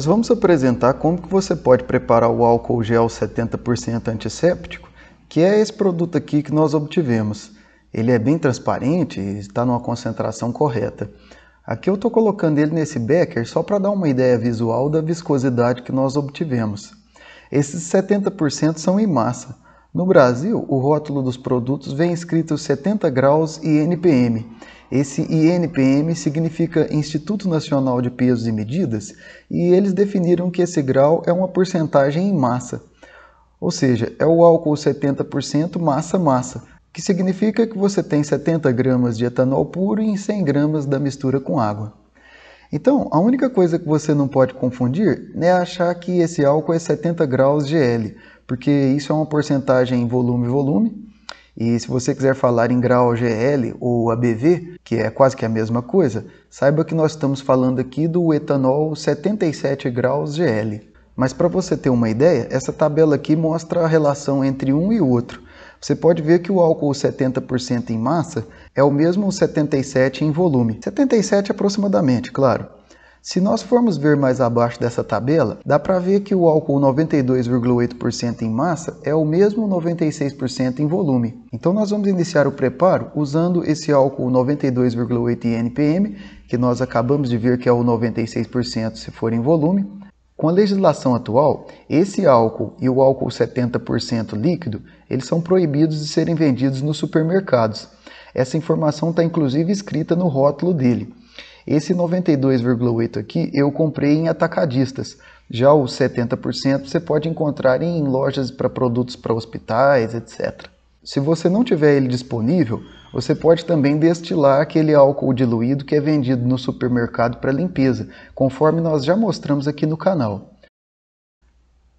Nós vamos apresentar como que você pode preparar o álcool gel 70% antisséptico, que é esse produto aqui que nós obtivemos. Ele é bem transparente e está numa concentração correta. Aqui eu estou colocando ele nesse becker só para dar uma ideia visual da viscosidade que nós obtivemos. Esses 70% são em massa, no Brasil, o rótulo dos produtos vem escrito 70 graus INPM. Esse INPM significa Instituto Nacional de Pesos e Medidas, e eles definiram que esse grau é uma porcentagem em massa. Ou seja, é o álcool 70% massa-massa, que significa que você tem 70 gramas de etanol puro em 100 gramas da mistura com água. Então, a única coisa que você não pode confundir é achar que esse álcool é 70 graus GL, porque isso é uma porcentagem em volume-volume. E se você quiser falar em grau GL ou ABV, que é quase que a mesma coisa, saiba que nós estamos falando aqui do etanol 77 graus GL. Mas para você ter uma ideia, essa tabela aqui mostra a relação entre um e outro. Você pode ver que o álcool 70% em massa é o mesmo 77 em volume. 77 aproximadamente, claro. Se nós formos ver mais abaixo dessa tabela, dá para ver que o álcool 92,8% em massa é o mesmo 96% em volume. Então nós vamos iniciar o preparo usando esse álcool 92,8 NPM, que nós acabamos de ver que é o 96% se for em volume. Com a legislação atual, esse álcool e o álcool 70% líquido, eles são proibidos de serem vendidos nos supermercados. Essa informação está inclusive escrita no rótulo dele. Esse 92,8 aqui eu comprei em atacadistas. Já os 70% você pode encontrar em lojas para produtos para hospitais, etc. Se você não tiver ele disponível, você pode também destilar aquele álcool diluído que é vendido no supermercado para limpeza, conforme nós já mostramos aqui no canal.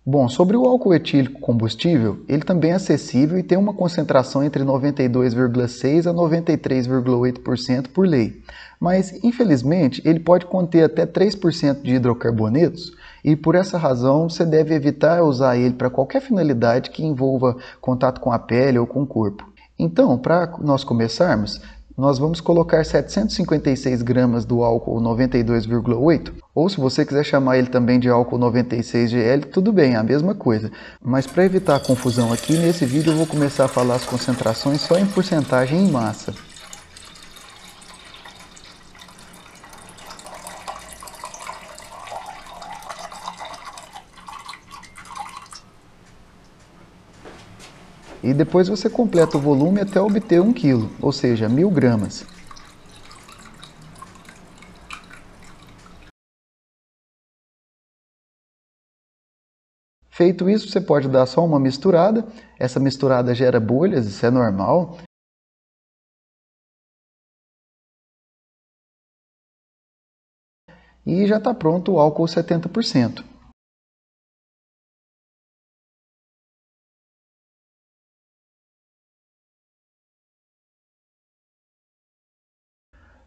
Bom, sobre o álcool etílico combustível, ele também é acessível e tem uma concentração entre 92,6% a 93,8% por lei. Mas, infelizmente, ele pode conter até 3% de hidrocarbonetos e, por essa razão, você deve evitar usar ele para qualquer finalidade que envolva contato com a pele ou com o corpo. Então, para nós começarmos, nós vamos colocar 756 gramas do álcool 92,8, ou se você quiser chamar ele também de álcool 96GL, tudo bem, é a mesma coisa. Mas para evitar a confusão aqui, nesse vídeo eu vou começar a falar as concentrações só em porcentagem em massa. e depois você completa o volume até obter 1 kg, ou seja, 1000 gramas. Feito isso, você pode dar só uma misturada, essa misturada gera bolhas, isso é normal. E já está pronto o álcool 70%.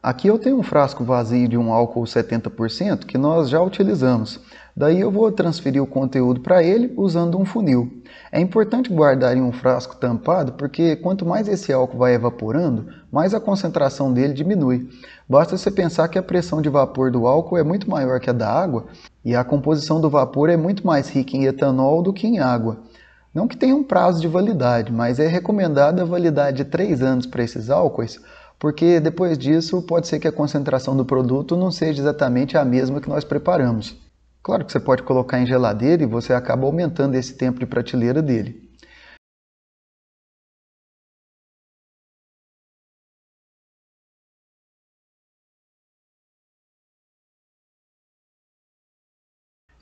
Aqui eu tenho um frasco vazio de um álcool 70% que nós já utilizamos. Daí eu vou transferir o conteúdo para ele usando um funil. É importante guardar em um frasco tampado porque quanto mais esse álcool vai evaporando, mais a concentração dele diminui. Basta você pensar que a pressão de vapor do álcool é muito maior que a da água e a composição do vapor é muito mais rica em etanol do que em água. Não que tenha um prazo de validade, mas é recomendada a validade de 3 anos para esses álcoois porque depois disso pode ser que a concentração do produto não seja exatamente a mesma que nós preparamos. Claro que você pode colocar em geladeira e você acaba aumentando esse tempo de prateleira dele.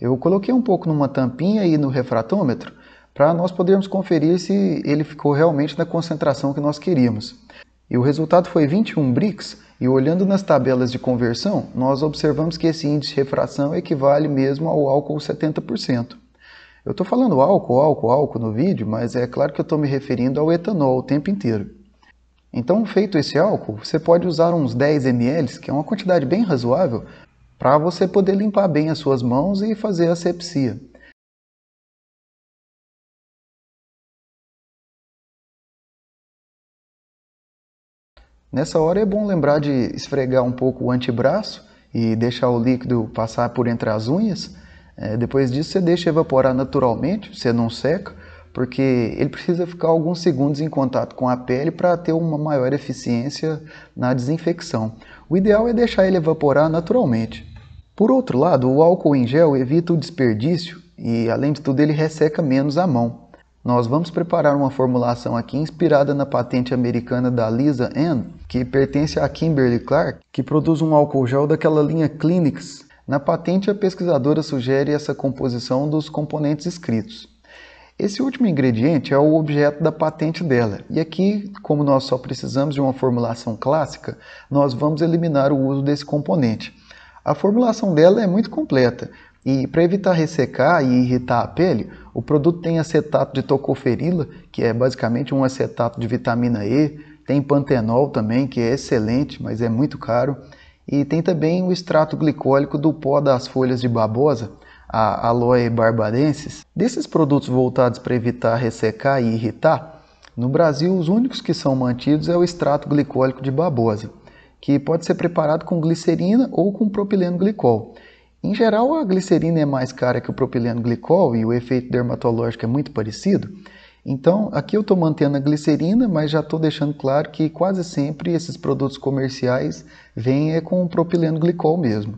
Eu coloquei um pouco numa tampinha e no refratômetro para nós podermos conferir se ele ficou realmente na concentração que nós queríamos. E o resultado foi 21 BRICS, e olhando nas tabelas de conversão, nós observamos que esse índice de refração equivale mesmo ao álcool 70%. Eu estou falando álcool, álcool, álcool no vídeo, mas é claro que eu estou me referindo ao etanol o tempo inteiro. Então, feito esse álcool, você pode usar uns 10 ml, que é uma quantidade bem razoável, para você poder limpar bem as suas mãos e fazer asepsia. Nessa hora é bom lembrar de esfregar um pouco o antebraço e deixar o líquido passar por entre as unhas. É, depois disso você deixa evaporar naturalmente, você não seca, porque ele precisa ficar alguns segundos em contato com a pele para ter uma maior eficiência na desinfecção. O ideal é deixar ele evaporar naturalmente. Por outro lado, o álcool em gel evita o desperdício e, além de tudo, ele resseca menos a mão. Nós vamos preparar uma formulação aqui inspirada na patente americana da Lisa Ann, que pertence à Kimberly Clark, que produz um álcool gel daquela linha Clinics. Na patente, a pesquisadora sugere essa composição dos componentes escritos. Esse último ingrediente é o objeto da patente dela, e aqui, como nós só precisamos de uma formulação clássica, nós vamos eliminar o uso desse componente. A formulação dela é muito completa, e para evitar ressecar e irritar a pele, o produto tem acetato de tocoferila, que é basicamente um acetato de vitamina E, tem pantenol também, que é excelente, mas é muito caro, e tem também o extrato glicólico do pó das folhas de babosa, a aloe barbarensis. Desses produtos voltados para evitar ressecar e irritar, no Brasil os únicos que são mantidos é o extrato glicólico de babosa, que pode ser preparado com glicerina ou com propileno glicol. Em geral, a glicerina é mais cara que o propileno glicol e o efeito dermatológico é muito parecido. Então, aqui eu estou mantendo a glicerina, mas já estou deixando claro que quase sempre esses produtos comerciais vêm é com o propileno glicol mesmo.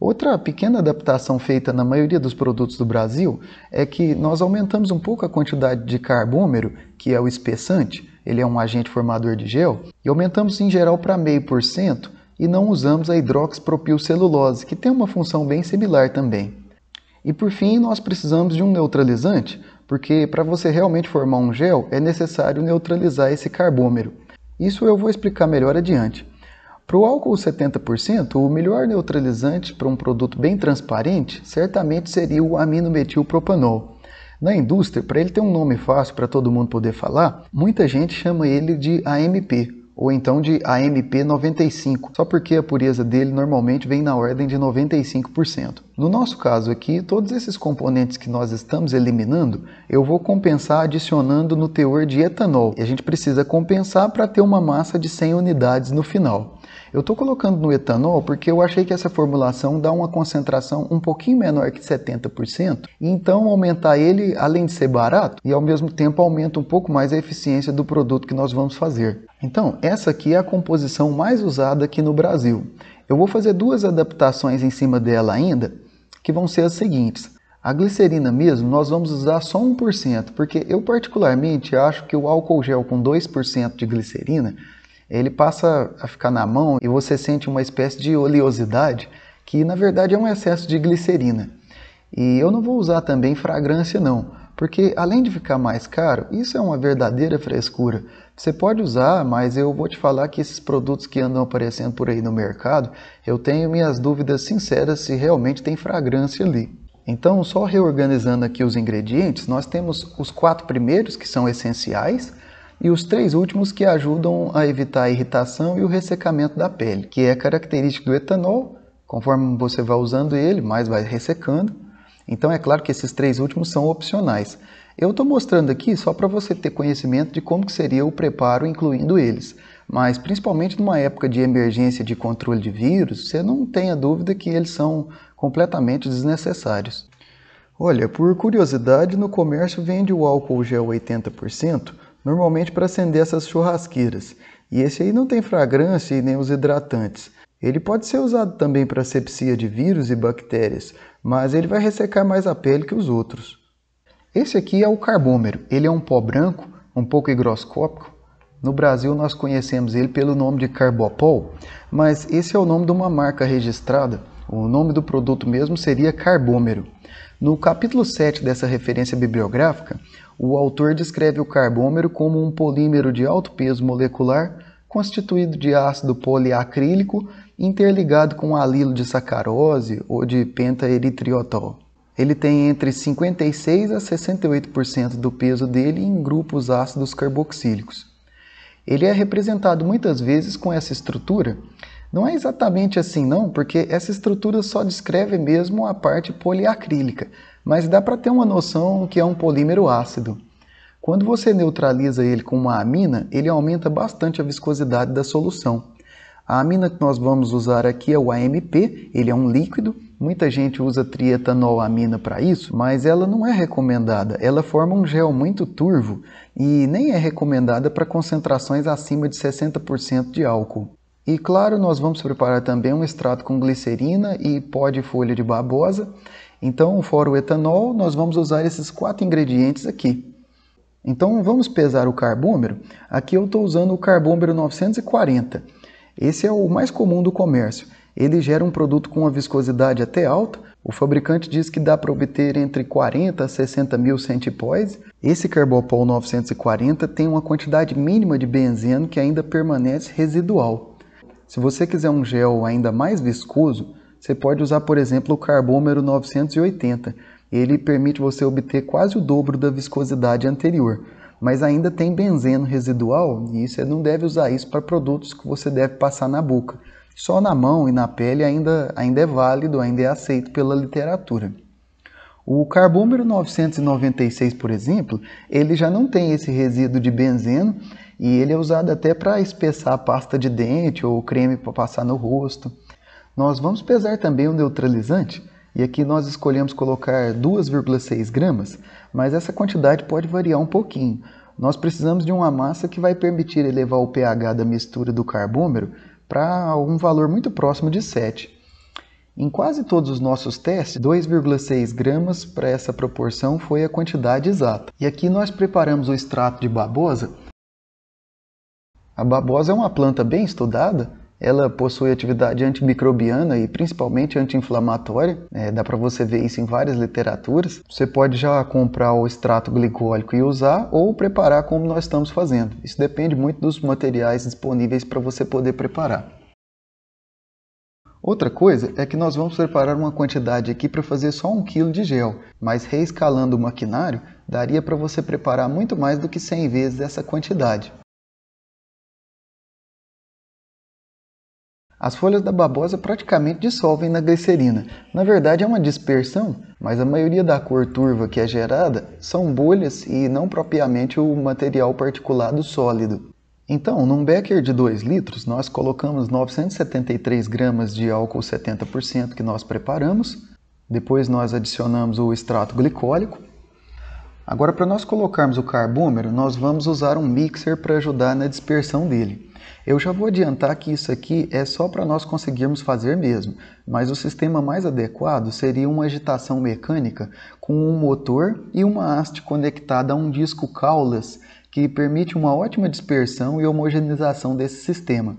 Outra pequena adaptação feita na maioria dos produtos do Brasil é que nós aumentamos um pouco a quantidade de carbômero, que é o espessante, ele é um agente formador de gel, e aumentamos em geral para meio por cento e não usamos a hidroxpropilcelulose, que tem uma função bem similar também. E por fim, nós precisamos de um neutralizante, porque para você realmente formar um gel é necessário neutralizar esse carbômero. Isso eu vou explicar melhor adiante. Para o álcool 70%, o melhor neutralizante para um produto bem transparente certamente seria o aminometilpropanol. Na indústria, para ele ter um nome fácil para todo mundo poder falar, muita gente chama ele de AMP, ou então de AMP 95, só porque a pureza dele normalmente vem na ordem de 95%. No nosso caso aqui, todos esses componentes que nós estamos eliminando, eu vou compensar adicionando no teor de etanol. E a gente precisa compensar para ter uma massa de 100 unidades no final. Eu estou colocando no etanol porque eu achei que essa formulação dá uma concentração um pouquinho menor que 70%, e então aumentar ele, além de ser barato, e ao mesmo tempo aumenta um pouco mais a eficiência do produto que nós vamos fazer. Então, essa aqui é a composição mais usada aqui no Brasil. Eu vou fazer duas adaptações em cima dela ainda, que vão ser as seguintes. A glicerina mesmo, nós vamos usar só 1%, porque eu particularmente acho que o álcool gel com 2% de glicerina ele passa a ficar na mão e você sente uma espécie de oleosidade, que na verdade é um excesso de glicerina. E eu não vou usar também fragrância não, porque além de ficar mais caro, isso é uma verdadeira frescura. Você pode usar, mas eu vou te falar que esses produtos que andam aparecendo por aí no mercado, eu tenho minhas dúvidas sinceras se realmente tem fragrância ali. Então, só reorganizando aqui os ingredientes, nós temos os quatro primeiros que são essenciais, e os três últimos que ajudam a evitar a irritação e o ressecamento da pele, que é característico do etanol, conforme você vai usando ele, mais vai ressecando. Então é claro que esses três últimos são opcionais. Eu estou mostrando aqui só para você ter conhecimento de como que seria o preparo incluindo eles. Mas principalmente numa época de emergência de controle de vírus, você não tenha dúvida que eles são completamente desnecessários. Olha, por curiosidade, no comércio vende o álcool gel 80%, normalmente para acender essas churrasqueiras. E esse aí não tem fragrância e nem os hidratantes. Ele pode ser usado também para sepsia de vírus e bactérias, mas ele vai ressecar mais a pele que os outros. Esse aqui é o carbômero. Ele é um pó branco, um pouco higroscópico. No Brasil nós conhecemos ele pelo nome de Carbopol, mas esse é o nome de uma marca registrada. O nome do produto mesmo seria carbômero. No capítulo 7 dessa referência bibliográfica, o autor descreve o carbômero como um polímero de alto peso molecular constituído de ácido poliacrílico interligado com alilo de sacarose ou de pentaeritriotol. Ele tem entre 56 a 68% do peso dele em grupos ácidos carboxílicos. Ele é representado muitas vezes com essa estrutura não é exatamente assim, não, porque essa estrutura só descreve mesmo a parte poliacrílica, mas dá para ter uma noção que é um polímero ácido. Quando você neutraliza ele com uma amina, ele aumenta bastante a viscosidade da solução. A amina que nós vamos usar aqui é o AMP, ele é um líquido. Muita gente usa trietanolamina para isso, mas ela não é recomendada. Ela forma um gel muito turvo e nem é recomendada para concentrações acima de 60% de álcool. E claro, nós vamos preparar também um extrato com glicerina e pó de folha de babosa. Então, fora o etanol, nós vamos usar esses quatro ingredientes aqui. Então, vamos pesar o carbômero. Aqui eu estou usando o carbômero 940. Esse é o mais comum do comércio. Ele gera um produto com uma viscosidade até alta. O fabricante diz que dá para obter entre 40 a 60 mil centipoise. Esse Carbopol 940 tem uma quantidade mínima de benzeno que ainda permanece residual. Se você quiser um gel ainda mais viscoso, você pode usar, por exemplo, o carbômero 980. Ele permite você obter quase o dobro da viscosidade anterior, mas ainda tem benzeno residual e você não deve usar isso para produtos que você deve passar na boca. Só na mão e na pele ainda, ainda é válido, ainda é aceito pela literatura. O carbômero 996, por exemplo, ele já não tem esse resíduo de benzeno e ele é usado até para espessar a pasta de dente ou creme para passar no rosto. Nós vamos pesar também o neutralizante, e aqui nós escolhemos colocar 2,6 gramas, mas essa quantidade pode variar um pouquinho. Nós precisamos de uma massa que vai permitir elevar o pH da mistura do carbômero para um valor muito próximo de 7. Em quase todos os nossos testes, 2,6 gramas para essa proporção foi a quantidade exata. E aqui nós preparamos o extrato de babosa a babosa é uma planta bem estudada, ela possui atividade antimicrobiana e principalmente anti-inflamatória. É, dá para você ver isso em várias literaturas. Você pode já comprar o extrato glicólico e usar, ou preparar como nós estamos fazendo. Isso depende muito dos materiais disponíveis para você poder preparar. Outra coisa é que nós vamos preparar uma quantidade aqui para fazer só um quilo de gel, mas reescalando o maquinário daria para você preparar muito mais do que 100 vezes essa quantidade. As folhas da babosa praticamente dissolvem na glicerina. Na verdade, é uma dispersão, mas a maioria da cor turva que é gerada são bolhas e não propriamente o material particulado sólido. Então, num becker de 2 litros, nós colocamos 973 gramas de álcool 70% que nós preparamos, depois nós adicionamos o extrato glicólico, Agora, para nós colocarmos o carbômero, nós vamos usar um mixer para ajudar na dispersão dele. Eu já vou adiantar que isso aqui é só para nós conseguirmos fazer mesmo, mas o sistema mais adequado seria uma agitação mecânica com um motor e uma haste conectada a um disco caulas que permite uma ótima dispersão e homogeneização desse sistema.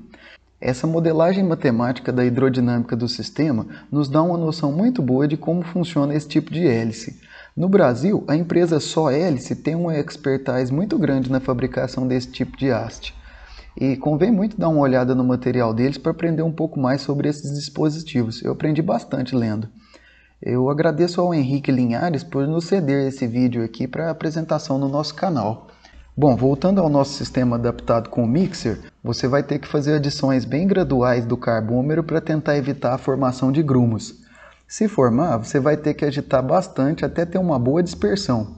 Essa modelagem matemática da hidrodinâmica do sistema nos dá uma noção muito boa de como funciona esse tipo de hélice. No Brasil, a empresa Só Hélice tem uma expertise muito grande na fabricação desse tipo de haste. E convém muito dar uma olhada no material deles para aprender um pouco mais sobre esses dispositivos. Eu aprendi bastante lendo. Eu agradeço ao Henrique Linhares por nos ceder esse vídeo aqui para apresentação no nosso canal. Bom, voltando ao nosso sistema adaptado com o mixer, você vai ter que fazer adições bem graduais do carbômero para tentar evitar a formação de grumos. Se formar, você vai ter que agitar bastante até ter uma boa dispersão.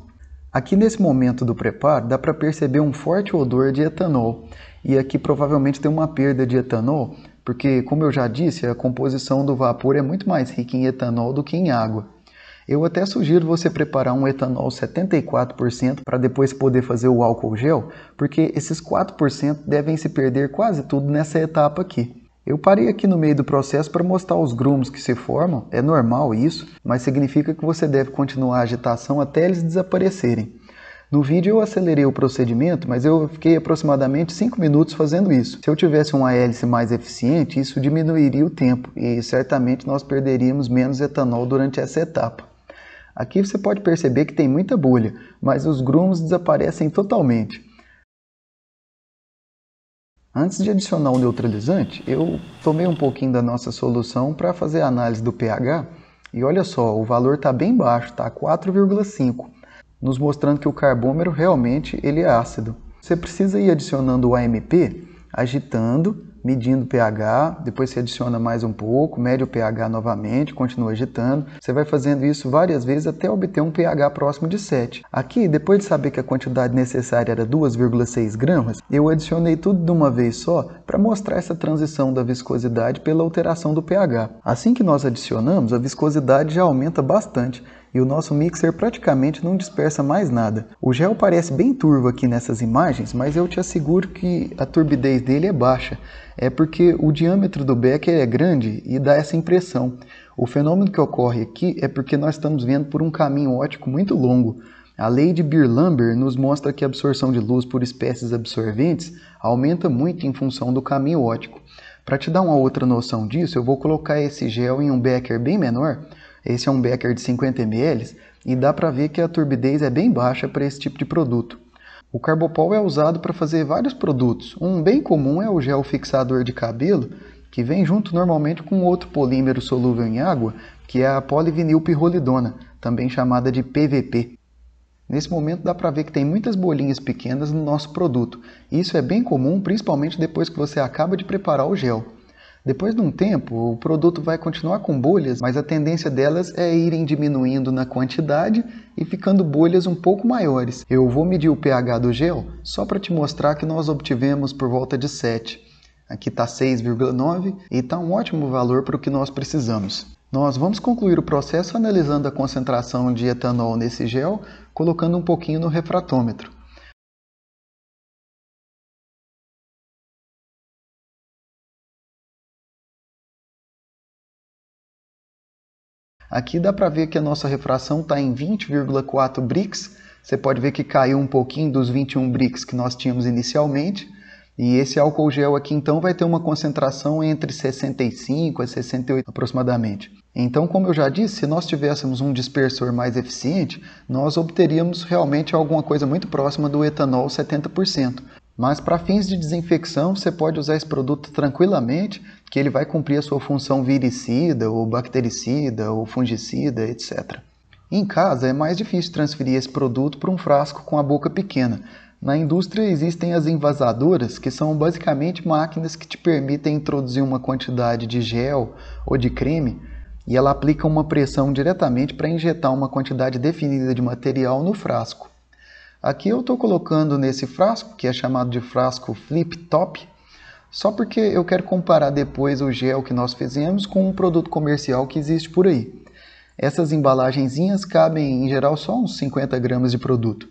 Aqui nesse momento do preparo, dá para perceber um forte odor de etanol, e aqui provavelmente tem uma perda de etanol, porque, como eu já disse, a composição do vapor é muito mais rica em etanol do que em água. Eu até sugiro você preparar um etanol 74% para depois poder fazer o álcool gel, porque esses 4% devem se perder quase tudo nessa etapa aqui. Eu parei aqui no meio do processo para mostrar os grumos que se formam, é normal isso, mas significa que você deve continuar a agitação até eles desaparecerem. No vídeo eu acelerei o procedimento, mas eu fiquei aproximadamente 5 minutos fazendo isso. Se eu tivesse uma hélice mais eficiente, isso diminuiria o tempo e certamente nós perderíamos menos etanol durante essa etapa. Aqui você pode perceber que tem muita bolha, mas os grumos desaparecem totalmente. Antes de adicionar o neutralizante, eu tomei um pouquinho da nossa solução para fazer a análise do pH e olha só, o valor está bem baixo, está 4,5, nos mostrando que o carbômero realmente ele é ácido. Você precisa ir adicionando o AMP, agitando medindo o pH, depois você adiciona mais um pouco, mede o pH novamente, continua agitando. Você vai fazendo isso várias vezes até obter um pH próximo de 7. Aqui, depois de saber que a quantidade necessária era 2,6 gramas, eu adicionei tudo de uma vez só para mostrar essa transição da viscosidade pela alteração do pH. Assim que nós adicionamos, a viscosidade já aumenta bastante e o nosso mixer praticamente não dispersa mais nada. O gel parece bem turvo aqui nessas imagens, mas eu te asseguro que a turbidez dele é baixa. É porque o diâmetro do becker é grande e dá essa impressão. O fenômeno que ocorre aqui é porque nós estamos vendo por um caminho ótico muito longo. A lei de Birlamber nos mostra que a absorção de luz por espécies absorventes aumenta muito em função do caminho ótico. Para te dar uma outra noção disso, eu vou colocar esse gel em um becker bem menor esse é um becker de 50 ml e dá para ver que a turbidez é bem baixa para esse tipo de produto. O carbopol é usado para fazer vários produtos. Um bem comum é o gel fixador de cabelo, que vem junto normalmente com outro polímero solúvel em água, que é a pirrolidona, também chamada de PVP. Nesse momento dá para ver que tem muitas bolinhas pequenas no nosso produto. Isso é bem comum, principalmente depois que você acaba de preparar o gel. Depois de um tempo, o produto vai continuar com bolhas, mas a tendência delas é irem diminuindo na quantidade e ficando bolhas um pouco maiores. Eu vou medir o pH do gel só para te mostrar que nós obtivemos por volta de 7. Aqui está 6,9 e está um ótimo valor para o que nós precisamos. Nós vamos concluir o processo analisando a concentração de etanol nesse gel, colocando um pouquinho no refratômetro. Aqui dá para ver que a nossa refração está em 20,4 BRICS. Você pode ver que caiu um pouquinho dos 21 BRICS que nós tínhamos inicialmente. E esse álcool gel aqui então vai ter uma concentração entre 65 a 68 aproximadamente. Então, como eu já disse, se nós tivéssemos um dispersor mais eficiente, nós obteríamos realmente alguma coisa muito próxima do etanol 70%. Mas para fins de desinfecção, você pode usar esse produto tranquilamente que ele vai cumprir a sua função viricida, ou bactericida, ou fungicida, etc. Em casa é mais difícil transferir esse produto para um frasco com a boca pequena. Na indústria existem as envasadoras, que são basicamente máquinas que te permitem introduzir uma quantidade de gel ou de creme e ela aplica uma pressão diretamente para injetar uma quantidade definida de material no frasco. Aqui eu estou colocando nesse frasco, que é chamado de frasco flip top, só porque eu quero comparar depois o gel que nós fizemos com um produto comercial que existe por aí. Essas embalagenzinhas cabem em geral só uns 50 gramas de produto.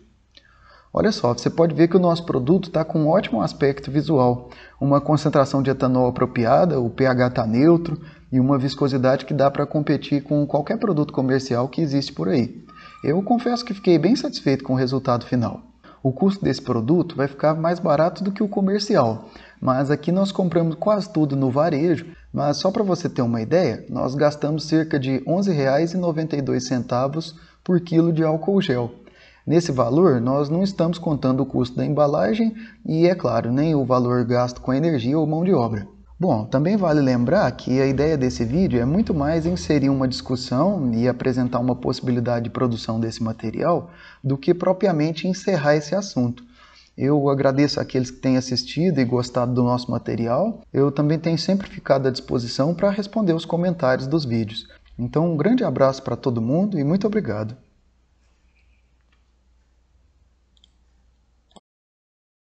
Olha só, você pode ver que o nosso produto está com um ótimo aspecto visual, uma concentração de etanol apropriada, o pH está neutro e uma viscosidade que dá para competir com qualquer produto comercial que existe por aí. Eu confesso que fiquei bem satisfeito com o resultado final o custo desse produto vai ficar mais barato do que o comercial. Mas aqui nós compramos quase tudo no varejo, mas só para você ter uma ideia, nós gastamos cerca de R$ 11,92 por quilo de álcool gel. Nesse valor, nós não estamos contando o custo da embalagem e, é claro, nem o valor gasto com energia ou mão de obra. Bom, também vale lembrar que a ideia desse vídeo é muito mais inserir uma discussão e apresentar uma possibilidade de produção desse material do que propriamente encerrar esse assunto. Eu agradeço aqueles que têm assistido e gostado do nosso material. Eu também tenho sempre ficado à disposição para responder os comentários dos vídeos. Então, um grande abraço para todo mundo e muito obrigado.